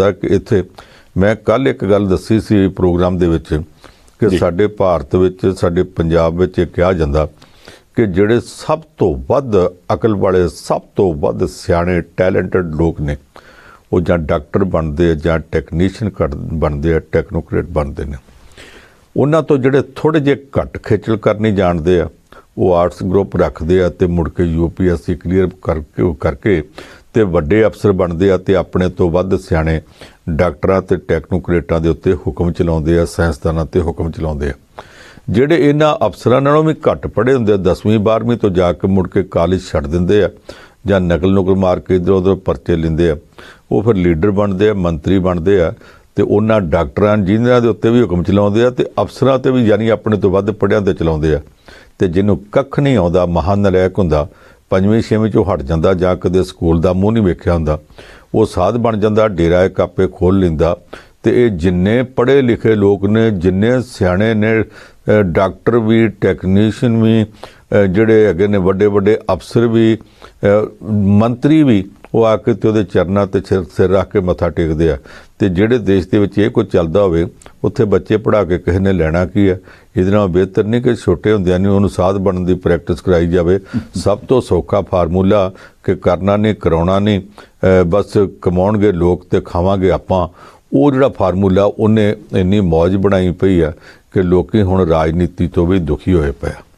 ਤੱਕ ਇੱਥੇ ਮੈਂ ਕੱਲ ਇੱਕ ਗੱਲ ਦੱਸੀ ਸੀ ਪ੍ਰੋਗਰਾਮ ਦੇ ਵਿੱਚ ਕਿ ਸਾਡੇ ਭਾਰਤ ਵਿੱਚ ਸਾਡੇ ਪੰਜਾਬ ਵਿੱਚ ਇਹ ਕਿਹਾ ਜਾਂਦਾ ਕਿ ਜਿਹੜੇ ਸਭ ਤੋਂ ਵੱਧ ਅਕਲ ਵਾਲੇ ਸਭ ਤੋਂ ਵੱਧ ਸਿਆਣੇ ਟੈਲੈਂਟਡ ਲੋਕ ਨੇ ਉਹ ਜਾਂ ਡਾਕਟਰ ਬਣਦੇ ਆ ਜਾਂ ਟੈਕਨੀਸ਼ੀਅਨ ਬਣਦੇ ਆ ਟੈਕਨੋਕ੍ਰੇਟ ਬਣਦੇ ਨੇ ਉਹਨਾਂ ਤੋਂ ਜਿਹੜੇ ਥੋੜੇ ਜੇ ਘੱਟ ਖੇਚਲ ਕਰਨੀ ਜਾਣਦੇ ਆ ਉਹ ਆਰਟਸ ਗਰੁੱਪ ਰੱਖਦੇ ਆ ਤੇ ਮੁੜ ਕੇ ਯੂਪੀਐਸਸੀ ਕਲੀਅਰ ਕਰਕੇ ਕਰਕੇ ਤੇ ਵੱਡੇ ਅਫਸਰ ਬਣਦੇ ਆ ਤੇ ਆਪਣੇ ਤੋਂ ਵੱਧ ਸਿਆਣੇ ਡਾਕਟਰਾਂ ਤੇ ਟੈਕਨੋਕਰੇਟਾਂ ਦੇ ਉੱਤੇ ਹੁਕਮ ਚਲਾਉਂਦੇ ਆ ਸਾਇੰਸਦਾਨਾਂ ਤੇ ਹੁਕਮ ਚਲਾਉਂਦੇ ਆ ਜਿਹੜੇ ਇਹਨਾਂ ਅਫਸਰਾਂ ਨਾਲੋਂ ਵੀ ਘੱਟ ਪੜੇ ਹੁੰਦੇ ਆ 10ਵੀਂ 12ਵੀਂ ਤੋਂ ਜਾ ਕੇ ਮੁੜ ਕੇ ਕਾਲਜ ਛੱਡ ਦਿੰਦੇ ਆ ਜਾਂ ਨਕਲ ਨੁਕਲ ਮਾਰ ਕੇ ਇਧਰ ਉਧਰ ਪਰਚੇ ਲਿੰਦੇ ਆ ਉਹ ਫਿਰ ਲੀਡਰ ਬਣਦੇ ਆ ਮੰਤਰੀ ਬਣਦੇ ਆ ਤੇ ਉਹਨਾਂ ਡਾਕਟਰਾਂ ਜਿਨ੍ਹਾਂ ਦੇ ਉੱਤੇ ਵੀ ਹੁਕਮ ਚਲਾਉਂਦੇ ਆ ਤੇ ਅਫਸਰਾਂ ਤੇ ਵੀ ਯਾਨੀ ਆਪਣੇ ਤੋਂ ਵੱਧ ਪੜਿਆਂ ਤੇ ਚਲਾਉਂਦੇ ਆ ਤੇ ਜਿਹਨੂੰ ਕੱਖ ਨਹੀਂ ਆਉਂਦਾ ਮਹਾਨ ਨਲਾਇਕ ਹੁੰਦਾ ਪੰਜਵੇਂ ਛੇਵੇਂ ਚੋਂ ਹਟ ਜਾਂਦਾ ਜਾਂ ਕਦੇ ਸਕੂਲ ਦਾ ਮੂੰਹ ਨਹੀਂ ਵੇਖਿਆ ਹੁੰਦਾ ਉਹ ਸਾਧ ਬਣ ਜਾਂਦਾ ਡੇਰਾ ਇੱਕ ਆਪੇ ਖੋਲ ਲਿੰਦਾ ਤੇ ਇਹ ਜਿੰਨੇ ਪੜ੍ਹੇ ਲਿਖੇ ਲੋਕ ਨੇ ਜਿੰਨੇ ਸਿਆਣੇ ਨੇ ਡਾਕਟਰ ਵੀ ਟੈਕਨੀਸ਼ੀਅਨ ਵੀ ਜਿਹੜੇ ਅੱਗੇ ਨੇ ਵੱਡੇ ਵੱਡੇ ਅਫਸਰ ਵੀ ਮੰਤਰੀ ਵੀ ਉਹ ਆ ਕੇ ਤੇ ਉਹਦੇ ਚਰਨਾਂ ਤੇ ਸਿਰ ਰੱਖ ਕੇ ਮੱਥਾ ਟੇਕਦੇ ਆ ਤੇ ਜਿਹੜੇ ਦੇਸ਼ ਦੇ ਵਿੱਚ ਇਹ ਕੁਝ ਚੱਲਦਾ ਹੋਵੇ ਉੱਥੇ ਬੱਚੇ ਪੜਾ ਕੇ ਕਿਸੇ ਨੇ ਲੈਣਾ ਕੀ ਹੈ ਇਹਦੇ ਨਾਲ ਬਿਹਤਰ ਨਹੀਂ ਕਿ ਛੋਟੇ ਹੁੰਦਿਆਂ ਨੂੰ ਉਹਨੂੰ ਸਾਧ ਬਣਨ ਦੀ ਪ੍ਰੈਕਟਿਸ ਕਰਾਈ ਜਾਵੇ ਸਭ ਤੋਂ ਸੌਖਾ ਫਾਰਮੂਲਾ ਕਿ ਕਰਨਾ ਨਹੀਂ ਕਰਾਉਣਾ ਨਹੀਂ ਬਸ ਕਮਾਉਣਗੇ ਲੋਕ ਤੇ ਖਾਵਾਂਗੇ ਆਪਾਂ ਉਹ ਜਿਹੜਾ ਫਾਰਮੂਲਾ ਉਹਨੇ ਇੰਨੀ ਮौज ਬਣਾਈ ਪਈ ਆ ਕਿ ਲੋਕੀ ਹੁਣ ਰਾਜਨੀਤੀ ਤੋਂ ਵੀ ਦੁਖੀ ਹੋਏ ਪਏ